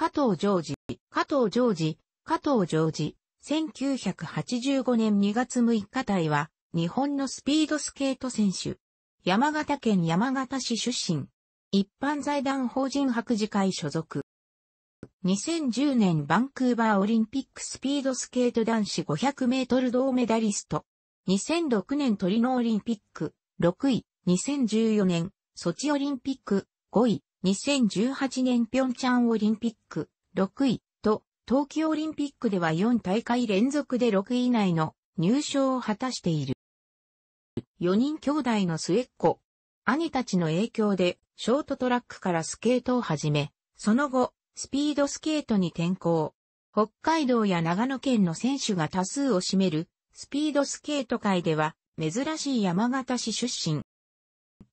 加藤ジョージ、加藤ジョージ、加藤ジョージ、1985年2月6日隊は、日本のスピードスケート選手。山形県山形市出身。一般財団法人白磁会所属。2010年バンクーバーオリンピックスピードスケート男子500メートル銅メダリスト。2006年トリノオリンピック6位。2014年ソチオリンピック5位。2018年ピョンチャンオリンピック6位と、冬季オリンピックでは4大会連続で6位以内の入賞を果たしている。4人兄弟の末っ子。兄たちの影響で、ショートトラックからスケートを始め、その後、スピードスケートに転向。北海道や長野県の選手が多数を占める、スピードスケート界では、珍しい山形市出身。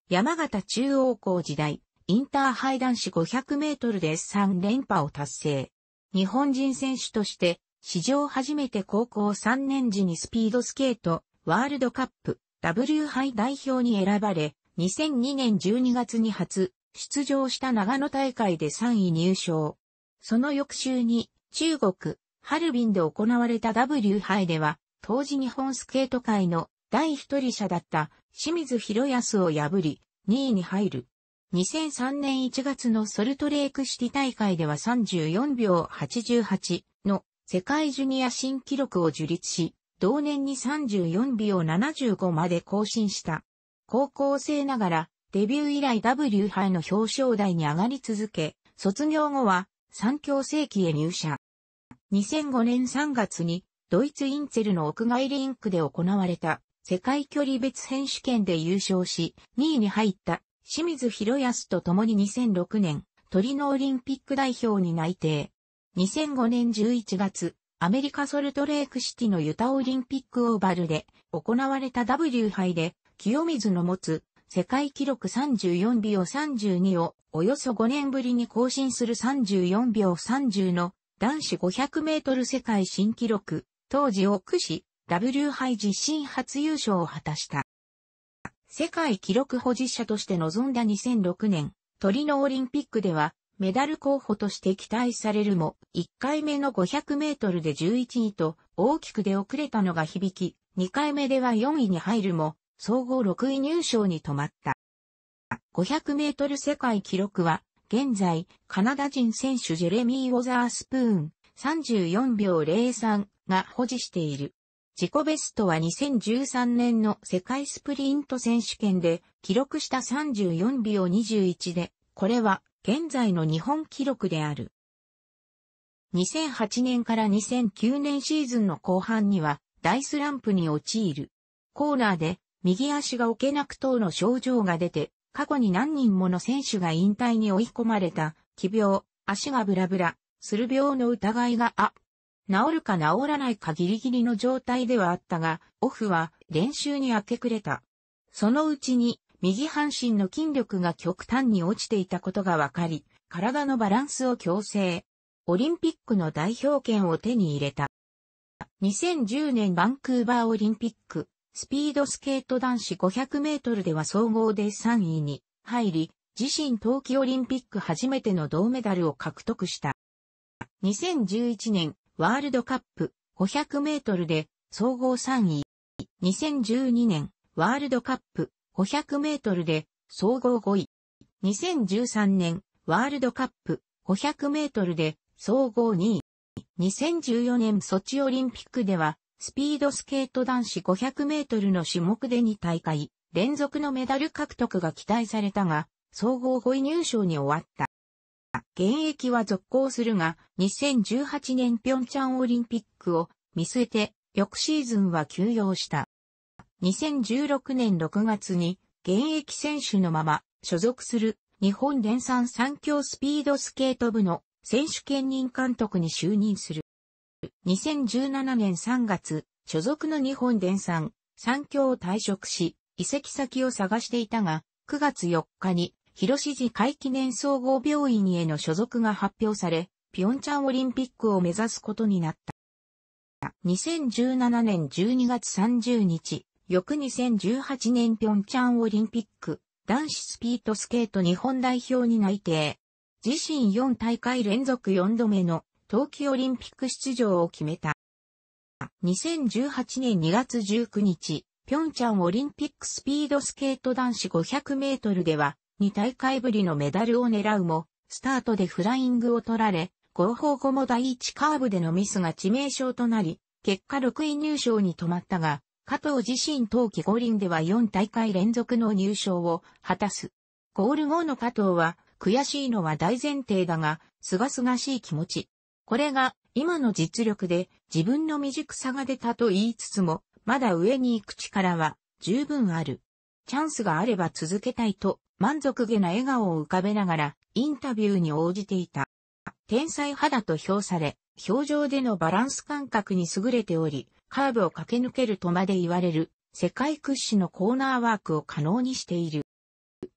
山形中央校時代、インターハイ男子500メートルで3連覇を達成。日本人選手として、史上初めて高校3年時にスピードスケート、ワールドカップ、W 杯代表に選ばれ、2002年12月に初、出場した長野大会で3位入賞。その翌週に、中国、ハルビンで行われた W 杯では、当時日本スケート界の第一人者だった清水博康を破り、2位に入る。2003年1月のソルトレークシティ大会では34秒88の世界ジュニア新記録を樹立し、同年に34秒75まで更新した。高校生ながらデビュー以来 W 杯の表彰台に上がり続け、卒業後は三強世紀へ入社。2005年3月にドイツインツェルの屋外リンクで行われた世界距離別選手権で優勝し、2位に入った清水博康と共に2006年、トリノオリンピック代表に内定。2005年11月、アメリカソルトレークシティのユタオリンピックオーバルで行われた W 杯で、清水の持つ世界記録34秒32をおよそ5年ぶりに更新する34秒30の男子500メートル世界新記録、当時を駆使、W 杯自身初優勝を果たした。世界記録保持者として臨んだ2006年、トリノオリンピックでは、メダル候補として期待されるも、1回目の500メートルで11位と、大きく出遅れたのが響き、2回目では4位に入るも、総合6位入賞に止まった。500メートル世界記録は、現在、カナダ人選手ジェレミー・ウォザースプーン、34秒03が保持している。自己ベストは2013年の世界スプリント選手権で記録した34秒21で、これは現在の日本記録である。2008年から2009年シーズンの後半には大スランプに陥る。コーナーで右足が置けなく等の症状が出て、過去に何人もの選手が引退に追い込まれた、奇病、足がブラブラ、する病の疑いがあ治るか治らないかギリギリの状態ではあったが、オフは練習に明け暮れた。そのうちに、右半身の筋力が極端に落ちていたことが分かり、体のバランスを強制。オリンピックの代表権を手に入れた。2010年バンクーバーオリンピック、スピードスケート男子500メートルでは総合で3位に入り、自身冬季オリンピック初めての銅メダルを獲得した。2011年ワールドカップ500メートルで総合3位。2012年ワールドカップ500メートルで総合5位。2013年ワールドカップ500メートルで総合2位。2014年ソチオリンピックではスピードスケート男子500メートルの種目で2大会連続のメダル獲得が期待されたが総合5位入賞に終わった。現役は続行するが、2018年平昌オリンピックを見据えて、翌シーズンは休養した。2016年6月に現役選手のまま所属する日本電産産業スピードスケート部の選手兼任監督に就任する。2017年3月、所属の日本電産、産業を退職し、移籍先を探していたが、9月4日に広志寺会記念総合病院への所属が発表され、ピョンチャンオリンピックを目指すことになった。2017年12月30日、翌2018年ピョンチャンオリンピック、男子スピードスケート日本代表に内定。自身4大会連続4度目の冬季オリンピック出場を決めた。2018年2月19日、ピョンチャンオリンピックスピードスケート男子500メートルでは、2大会ぶりのメダルを狙うも、スタートでフライングを取られ、後方後も第1カーブでのミスが致命傷となり、結果6位入賞に止まったが、加藤自身冬季五輪では4大会連続の入賞を果たす。ゴール後の加藤は、悔しいのは大前提だが、すがすがしい気持ち。これが、今の実力で自分の未熟さが出たと言いつつも、まだ上に行く力は十分ある。チャンスがあれば続けたいと満足げな笑顔を浮かべながら、インタビューに応じていた。天才肌と評され、表情でのバランス感覚に優れており、カーブを駆け抜けるとまで言われる、世界屈指のコーナーワークを可能にしている。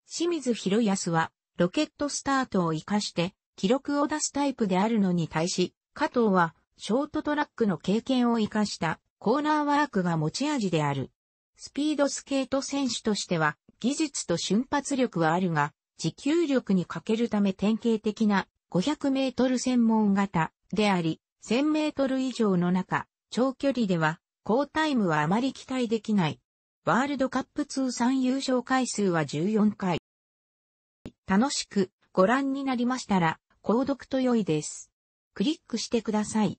清水博康は、ロケットスタートを活かして、記録を出すタイプであるのに対し、加藤は、ショートトラックの経験を活かした、コーナーワークが持ち味である。スピードスケート選手としては、技術と瞬発力はあるが、持久力に欠けるため典型的な500メートル専門型であり、1000メートル以上の中、長距離では、高タイムはあまり期待できない。ワールドカップ通算優勝回数は14回。楽しくご覧になりましたら、購読と良いです。クリックしてください。